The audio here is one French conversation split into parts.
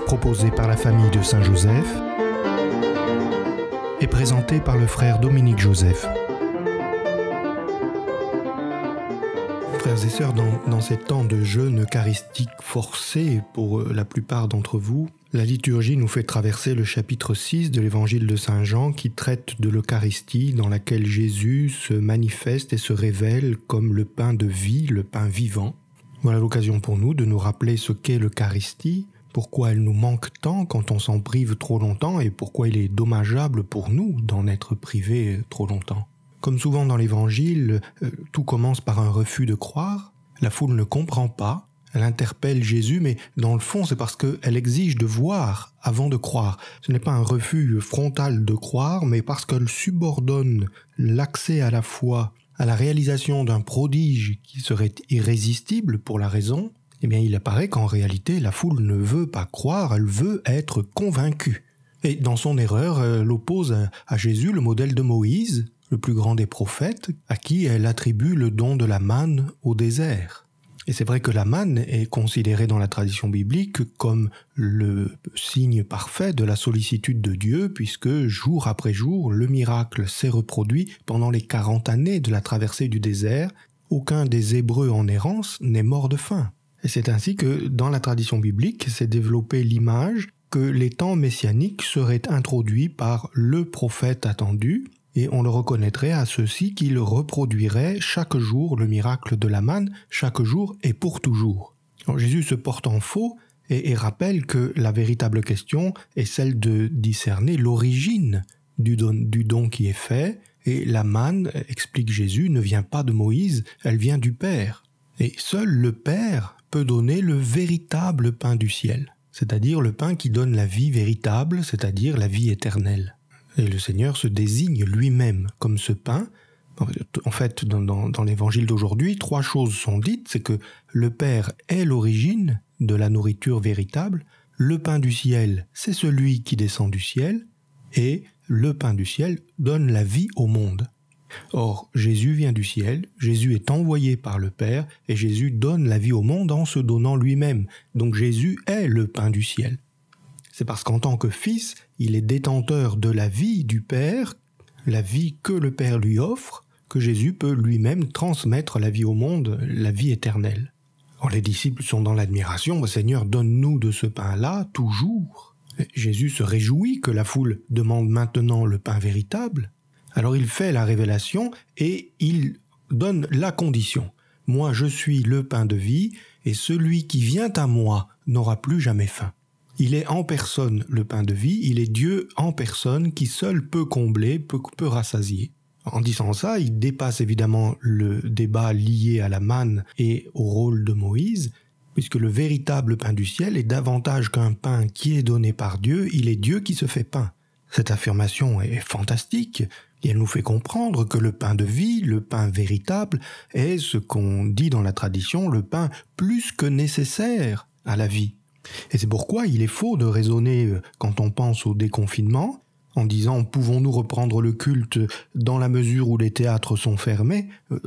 proposé par la famille de Saint-Joseph et présenté par le frère Dominique Joseph. Frères et sœurs, dans, dans ces temps de jeûne eucharistique forcé pour euh, la plupart d'entre vous, la liturgie nous fait traverser le chapitre 6 de l'évangile de Saint Jean qui traite de l'Eucharistie dans laquelle Jésus se manifeste et se révèle comme le pain de vie, le pain vivant. Voilà l'occasion pour nous de nous rappeler ce qu'est l'Eucharistie, pourquoi elle nous manque tant quand on s'en prive trop longtemps et pourquoi il est dommageable pour nous d'en être privé trop longtemps. Comme souvent dans l'Évangile, euh, tout commence par un refus de croire, la foule ne comprend pas, elle interpelle Jésus, mais dans le fond c'est parce qu'elle exige de voir avant de croire. Ce n'est pas un refus frontal de croire, mais parce qu'elle subordonne l'accès à la foi à la réalisation d'un prodige qui serait irrésistible pour la raison, eh bien il apparaît qu'en réalité la foule ne veut pas croire, elle veut être convaincue. Et dans son erreur, elle oppose à Jésus le modèle de Moïse, le plus grand des prophètes, à qui elle attribue le don de la manne au désert. Et c'est vrai que la manne est considérée dans la tradition biblique comme le signe parfait de la sollicitude de Dieu, puisque jour après jour, le miracle s'est reproduit pendant les 40 années de la traversée du désert. Aucun des Hébreux en errance n'est mort de faim. Et c'est ainsi que, dans la tradition biblique, s'est développée l'image que les temps messianiques seraient introduits par le prophète attendu, et on le reconnaîtrait à ceci qu'il reproduirait chaque jour le miracle de la manne, chaque jour et pour toujours. Jésus se porte en faux et, rappelle que la véritable question est celle de discerner l'origine du don, du don qui est fait, et la manne, explique Jésus, ne vient pas de Moïse, elle vient du Père. Et seul le Père peut donner le véritable pain du ciel, c'est-à-dire le pain qui donne la vie véritable, c'est-à-dire la vie éternelle. Et le Seigneur se désigne lui-même comme ce pain. En fait, dans, l'évangile d'aujourd'hui, trois choses sont dites, c'est que le Père est l'origine de la nourriture véritable, le pain du ciel, c'est celui qui descend du ciel, et le pain du ciel donne la vie au monde. Or, Jésus vient du ciel, Jésus est envoyé par le Père, et Jésus donne la vie au monde en se donnant lui-même. Donc Jésus est le pain du ciel. C'est parce qu'en tant que fils, il est détenteur de la vie du Père, la vie que le Père lui offre, que Jésus peut lui-même transmettre la vie au monde, la vie éternelle. Or les disciples sont dans l'admiration, Seigneur, donne-nous de ce pain-là toujours. Jésus se réjouit que la foule demande maintenant le pain véritable. Alors il fait la révélation et il donne la condition. Moi je suis le pain de vie, et celui qui vient à moi n'aura plus jamais faim. Il est en personne le pain de vie, il est Dieu en personne qui seul peut combler, peut, rassasier. En disant ça, il dépasse évidemment le débat lié à la manne et au rôle de Moïse, puisque le véritable pain du ciel est davantage qu'un pain qui est donné par Dieu, il est Dieu qui se fait pain. Cette affirmation est fantastique, et elle nous fait comprendre que le pain de vie, le pain véritable, est ce qu'on dit dans la tradition, le pain plus que nécessaire à la vie. Et c'est pourquoi il est faux de raisonner euh, quand on pense au déconfinement en disant pouvons-nous reprendre le culte dans la mesure où les théâtres sont fermés euh,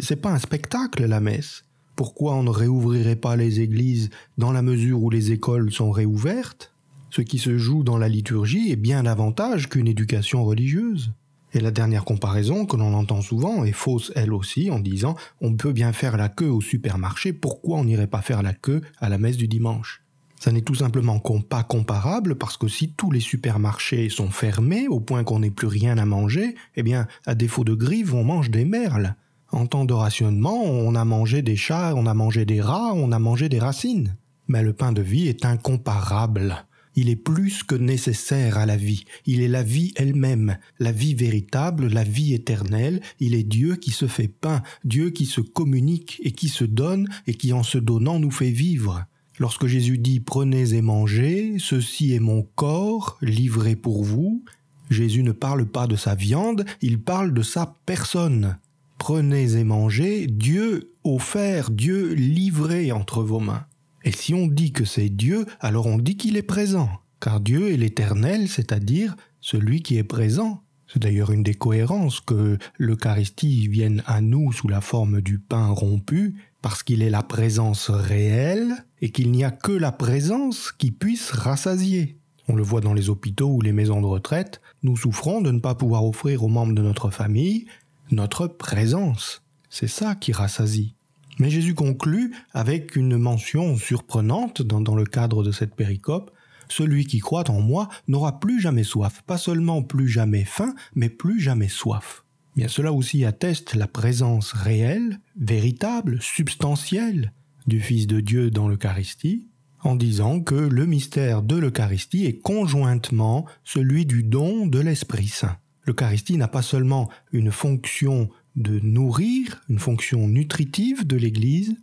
C'est pas un spectacle la messe. Pourquoi on ne réouvrirait pas les églises dans la mesure où les écoles sont réouvertes Ce qui se joue dans la liturgie est bien davantage qu'une éducation religieuse. Et la dernière comparaison que l'on entend souvent est fausse elle aussi en disant on peut bien faire la queue au supermarché, pourquoi on n'irait pas faire la queue à la messe du dimanche ça n'est tout simplement pas comparable parce que si tous les supermarchés sont fermés au point qu'on n'ait plus rien à manger, eh bien, à défaut de grive on mange des merles. En temps de rationnement, on a mangé des chats, on a mangé des rats, on a mangé des racines. Mais le pain de vie est incomparable. Il est plus que nécessaire à la vie. Il est la vie elle-même, la vie véritable, la vie éternelle. Il est Dieu qui se fait pain, Dieu qui se communique et qui se donne et qui en se donnant nous fait vivre. Lorsque Jésus dit Prenez et mangez, ceci est mon corps livré pour vous, Jésus ne parle pas de sa viande, il parle de sa personne. Prenez et mangez, Dieu offert, Dieu livré entre vos mains. Et si on dit que c'est Dieu, alors on dit qu'il est présent, car Dieu est l'éternel, c'est-à-dire celui qui est présent. C'est d'ailleurs une des cohérences que l'Eucharistie vienne à nous sous la forme du pain rompu, parce qu'il est la présence réelle et qu'il n'y a que la présence qui puisse rassasier. On le voit dans les hôpitaux ou les maisons de retraite, nous souffrons de ne pas pouvoir offrir aux membres de notre famille notre présence. C'est ça qui rassasie. Mais Jésus conclut avec une mention surprenante dans, le cadre de cette péricope. Celui qui croit en moi n'aura plus jamais soif, pas seulement plus jamais faim, mais plus jamais soif. Bien cela aussi atteste la présence réelle, véritable, substantielle du Fils de Dieu dans l'Eucharistie, en disant que le mystère de l'Eucharistie est conjointement celui du don de l'Esprit Saint. L'Eucharistie n'a pas seulement une fonction de nourrir, une fonction nutritive de l'Église,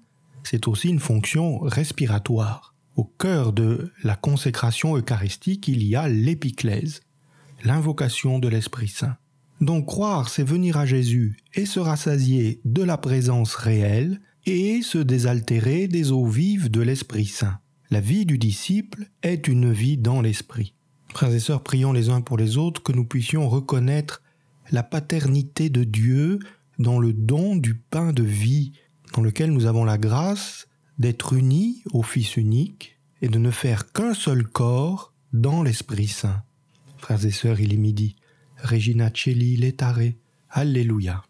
c'est aussi une fonction respiratoire. Au cœur de la consécration eucharistique, il y a l'épiclèse, l'invocation de l'Esprit Saint. Donc croire, c'est venir à Jésus et se rassasier de la présence réelle et se désaltérer des eaux vives de l'Esprit Saint. La vie du disciple est une vie dans l'Esprit. Frères et sœurs, prions les uns pour les autres que nous puissions reconnaître la paternité de Dieu dans le don du pain de vie, dans lequel nous avons la grâce d'être unis au Fils unique et de ne faire qu'un seul corps dans l'Esprit Saint. Frères et sœurs, il est midi. Regina Celli, Letare. Alléluia.